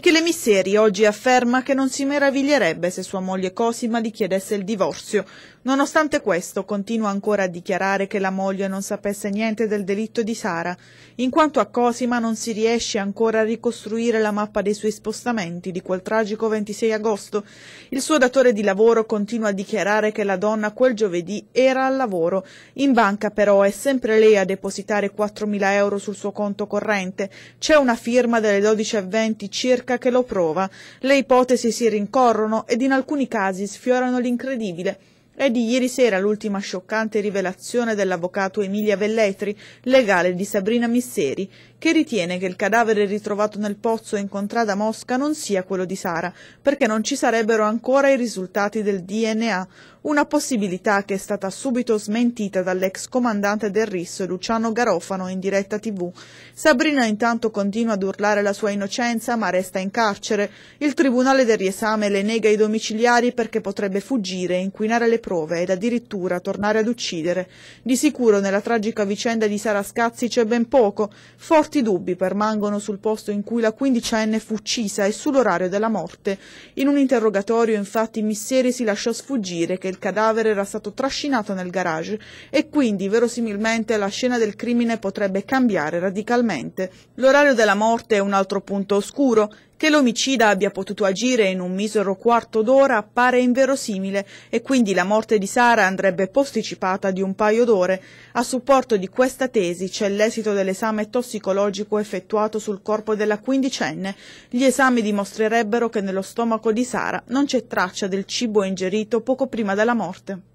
Michele Misseri oggi afferma che non si meraviglierebbe se sua moglie Cosima gli chiedesse il divorzio. Nonostante questo, continua ancora a dichiarare che la moglie non sapesse niente del delitto di Sara. In quanto a Cosima, non si riesce ancora a ricostruire la mappa dei suoi spostamenti di quel tragico 26 agosto. Il suo datore di lavoro continua a dichiarare che la donna quel giovedì era al lavoro. In banca, però, è sempre lei a depositare 4.000 euro sul suo conto corrente. C'è una firma delle 12.20 circa ricerca che lo prova. Le ipotesi si rincorrono ed in alcuni casi sfiorano l'incredibile. È di ieri sera l'ultima scioccante rivelazione dell'avvocato Emilia Velletri, legale di Sabrina Misseri, che ritiene che il cadavere ritrovato nel pozzo in contrada Mosca non sia quello di Sara, perché non ci sarebbero ancora i risultati del DNA, una possibilità che è stata subito smentita dall'ex comandante del RIS Luciano Garofano in diretta tv. Sabrina intanto continua ad urlare la sua innocenza ma resta in carcere. Il tribunale del riesame le nega i domiciliari perché potrebbe fuggire e inquinare le prove ed addirittura tornare ad uccidere. Di sicuro nella tragica vicenda di Sara Scazzi c'è ben poco. Forti dubbi permangono sul posto in cui la quindicenne fu uccisa e sull'orario della morte. In un interrogatorio, infatti, Misseri si lasciò sfuggire che il cadavere era stato trascinato nel garage e quindi, verosimilmente, la scena del crimine potrebbe cambiare radicalmente. L'orario della morte è un altro punto oscuro. Che l'omicida abbia potuto agire in un misero quarto d'ora appare inverosimile e quindi la morte di Sara andrebbe posticipata di un paio d'ore. A supporto di questa tesi c'è l'esito dell'esame tossicologico effettuato sul corpo della quindicenne. Gli esami dimostrerebbero che nello stomaco di Sara non c'è traccia del cibo ingerito poco prima della morte.